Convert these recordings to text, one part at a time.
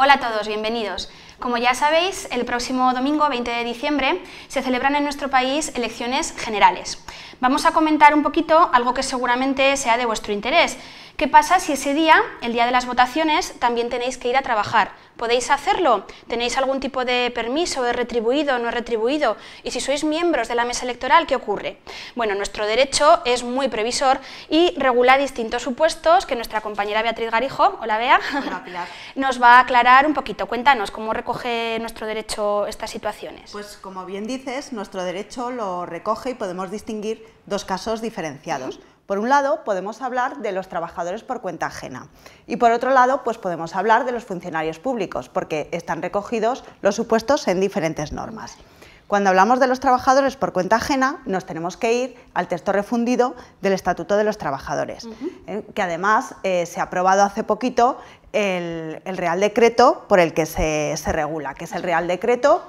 Hola a todos, bienvenidos. Como ya sabéis, el próximo domingo 20 de diciembre se celebran en nuestro país elecciones generales. Vamos a comentar un poquito algo que seguramente sea de vuestro interés, ¿Qué pasa si ese día, el día de las votaciones, también tenéis que ir a trabajar? ¿Podéis hacerlo? ¿Tenéis algún tipo de permiso? ¿Es retribuido? ¿No retribuido? Y si sois miembros de la mesa electoral, ¿qué ocurre? Bueno, nuestro derecho es muy previsor y regula distintos supuestos que nuestra compañera Beatriz Garijo, hola Bea, nos va a aclarar un poquito. Cuéntanos, ¿cómo recoge nuestro derecho estas situaciones? Pues como bien dices, nuestro derecho lo recoge y podemos distinguir dos casos diferenciados. Por un lado, podemos hablar de los trabajadores por cuenta ajena y por otro lado, pues podemos hablar de los funcionarios públicos, porque están recogidos los supuestos en diferentes normas. Cuando hablamos de los trabajadores por cuenta ajena, nos tenemos que ir al texto refundido del Estatuto de los Trabajadores, eh, que además eh, se ha aprobado hace poquito el, Real Decreto por el que se, regula, que es el Real Decreto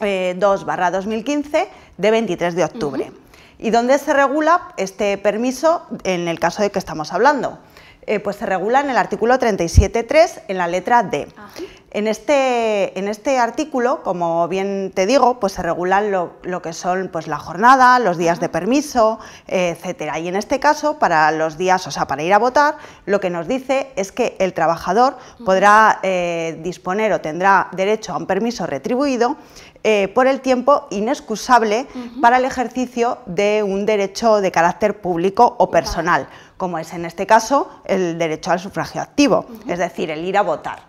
2 eh, 2015 de 23 de octubre y dónde se regula este permiso en el caso de que estamos hablando. Eh, pues se regula en el artículo 37.3 en la letra D. Este, en este, artículo, como bien te digo, pues se regulan lo, que son pues, la jornada, los días de permiso, etcétera. Y en este caso, para los días, o sea, para ir a votar, lo que nos dice es que el trabajador podrá eh, disponer o tendrá derecho a un permiso retribuido eh, por el tiempo inexcusable para el ejercicio de un derecho de carácter público o personal como es en este caso el derecho al sufragio activo, es decir, el ir a votar.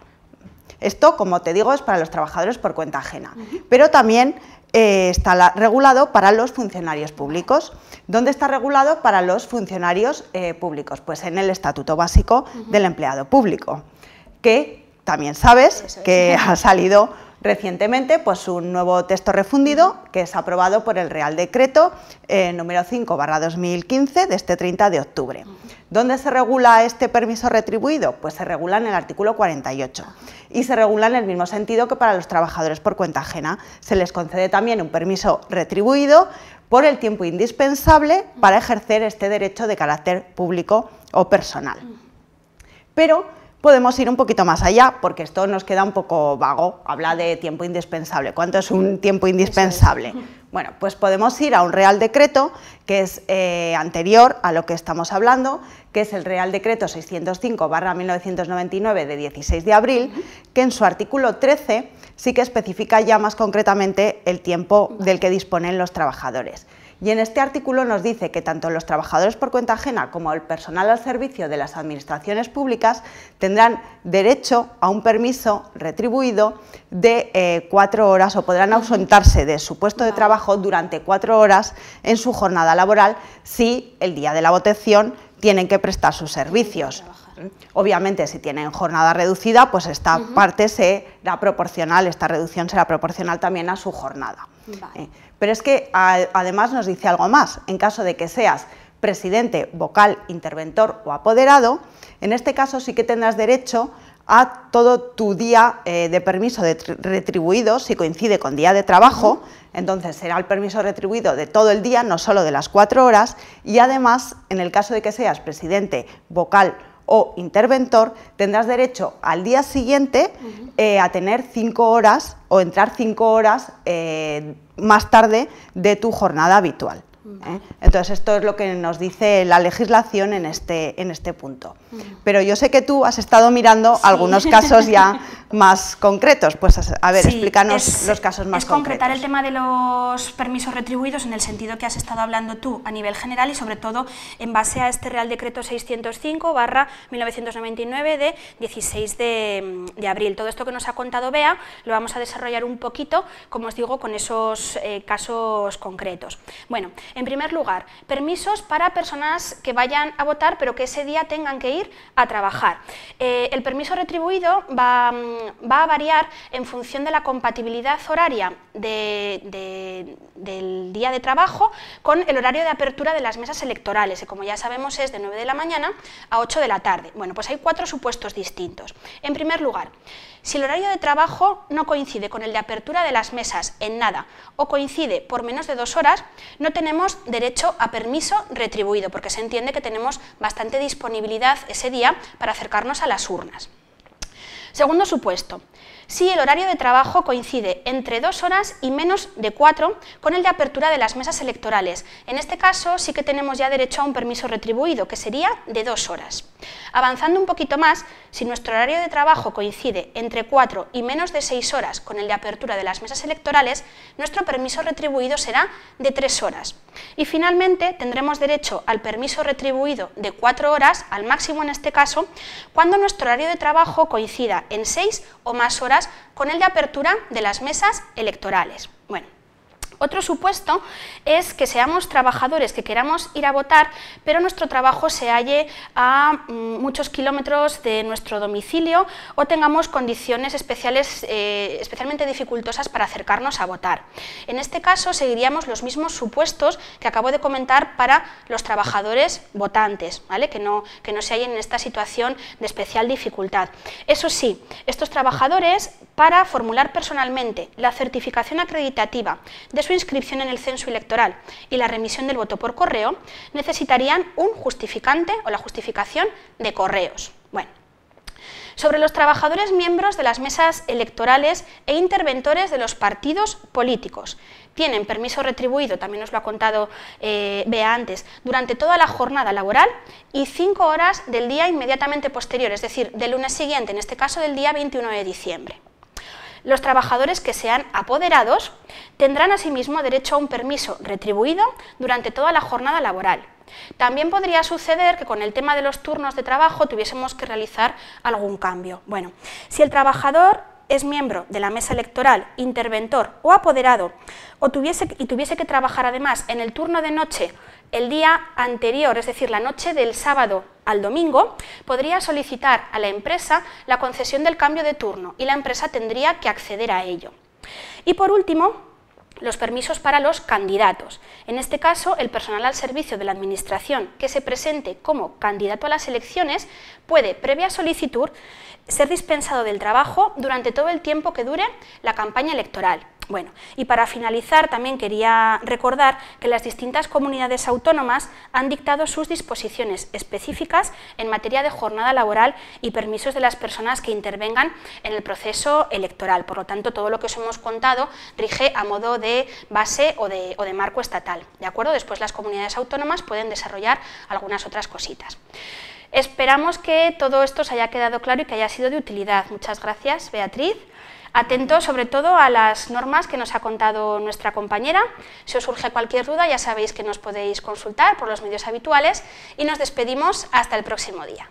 Esto, como te digo, es para los trabajadores por cuenta ajena, pero también eh, está regulado para los funcionarios públicos. ¿Dónde está regulado para los funcionarios eh, públicos? Pues en el Estatuto Básico del Empleado Público, que también sabes que ha salido Recientemente, pues un nuevo texto refundido que es aprobado por el Real Decreto eh, número 5/2015 de este 30 de octubre. ¿Dónde se regula este permiso retribuido? Pues se regula en el artículo 48 y se regula en el mismo sentido que para los trabajadores por cuenta ajena. Se les concede también un permiso retribuido por el tiempo indispensable para ejercer este derecho de carácter público o personal. Pero podemos ir un poquito más allá, porque esto nos queda un poco vago, habla de tiempo indispensable. ¿Cuánto es un tiempo indispensable? Bueno, pues podemos ir a un Real Decreto que es eh, anterior a lo que estamos hablando, que es el Real Decreto 605-1999 de 16 de abril, que en su artículo 13 sí que especifica ya más concretamente el tiempo del que disponen los trabajadores. Y en este artículo nos dice que tanto los trabajadores por cuenta ajena como el personal al servicio de las administraciones públicas tendrán derecho a un permiso retribuido de eh, cuatro horas o podrán ausentarse de su puesto de trabajo durante cuatro horas en su jornada laboral si el día de la votación tienen que prestar sus servicios. Obviamente, si tienen jornada reducida, pues esta parte será proporcional, esta reducción será proporcional también a su jornada. Eh, pero es que además nos dice algo más. En caso de que seas presidente, vocal, interventor o apoderado, en este caso sí que tendrás derecho a todo tu día eh, de permiso de retribuido, si coincide con día de trabajo, entonces será el permiso retribuido de todo el día, no solo de las cuatro horas, y además, en el caso de que seas presidente, vocal o interventor, tendrás derecho al día siguiente eh, a tener cinco horas o entrar cinco horas eh, más tarde de tu jornada habitual. ¿eh? Entonces, esto es lo que nos dice la legislación en este, en este punto. Pero yo sé que tú has estado mirando algunos casos ya más concretos. Pues a ver, explícanos los casos más concretos. Es concretar el tema de los permisos retribuidos en el sentido que has estado hablando tú a nivel general y sobre todo en base a este Real Decreto 605-1999 de 16 mm, de, abril. Todo esto que nos ha contado Bea lo vamos a desarrollar un poquito, como os digo, con esos eh, casos concretos. Bueno, en primer lugar, permisos para personas que vayan a votar pero que ese día tengan que ir a trabajar. Eh, el permiso retribuido va mm, va a variar en función de la compatibilidad horaria del día de trabajo con el horario de apertura de las mesas electorales, que como ya sabemos es de 9 de la mañana a 8 de la tarde. Bueno, pues hay cuatro supuestos distintos. En primer lugar, si el horario de trabajo no coincide con el de apertura de las mesas en nada o coincide por menos de dos horas, no tenemos derecho a permiso retribuido, porque se entiende que tenemos bastante disponibilidad ese día para acercarnos a las urnas. Segundo supuesto, si el horario de trabajo coincide entre dos horas y menos de cuatro con el de apertura de las mesas electorales. En este caso sí que tenemos ya derecho a un permiso retribuido, que sería de dos horas. Avanzando un poquito más, si nuestro horario de trabajo coincide entre cuatro y menos de seis horas con el de apertura de las mesas electorales, nuestro permiso retribuido será de tres horas. Y finalmente tendremos derecho al permiso retribuido de cuatro horas, al máximo en este caso, cuando nuestro horario de trabajo coincida en seis o más horas con el de apertura de las mesas electorales. Bueno, otro supuesto es que seamos trabajadores, que queramos ir a votar, pero nuestro trabajo se halle a mm, muchos kilómetros de nuestro domicilio o tengamos condiciones especiales, eh, especialmente dificultosas para acercarnos a votar. En este caso seguiríamos los mismos supuestos que acabo de comentar para los trabajadores votantes, ¿vale? que, no, que no se hallen en esta situación de especial dificultad. Eso sí, estos trabajadores, para formular personalmente la certificación acreditativa su inscripción en el censo electoral y la remisión del voto por correo, necesitarían un justificante o la justificación de correos. Bueno, sobre los trabajadores miembros de las mesas electorales e interventores de los partidos políticos. Tienen permiso retribuido, también os lo ha contado eh, Bea antes, durante toda la jornada laboral y cinco horas del día inmediatamente posterior, es decir, del lunes siguiente, en este caso del día 21 de diciembre los trabajadores que sean apoderados tendrán asimismo derecho a un permiso retribuido durante toda la jornada laboral. También podría suceder que con el tema de los turnos de trabajo tuviésemos que realizar algún cambio. Bueno, si el trabajador es miembro de la mesa electoral, interventor o apoderado, o tuviese, y tuviese que trabajar además en el turno de noche el día anterior, es decir, la noche del sábado al domingo, podría solicitar a la empresa la concesión del cambio de turno y la empresa tendría que acceder a ello. Y por último, los permisos para los candidatos. En este caso, el personal al servicio de la Administración que se presente como candidato a las elecciones puede, previa solicitud, ser dispensado del trabajo durante todo el tiempo que dure la campaña electoral. Bueno, y para finalizar también quería recordar que las distintas comunidades autónomas han dictado sus disposiciones específicas en materia de jornada laboral y permisos de las personas que intervengan en el proceso electoral. Por lo tanto, todo lo que os hemos contado rige a modo de base o de, marco estatal. ¿de acuerdo? Después las comunidades autónomas pueden desarrollar algunas otras cositas. Esperamos que todo esto os haya quedado claro y que haya sido de utilidad. Muchas gracias, Beatriz. Atento sobre todo a las normas que nos ha contado nuestra compañera. Si os surge cualquier duda ya sabéis que nos podéis consultar por los medios habituales y nos despedimos hasta el próximo día.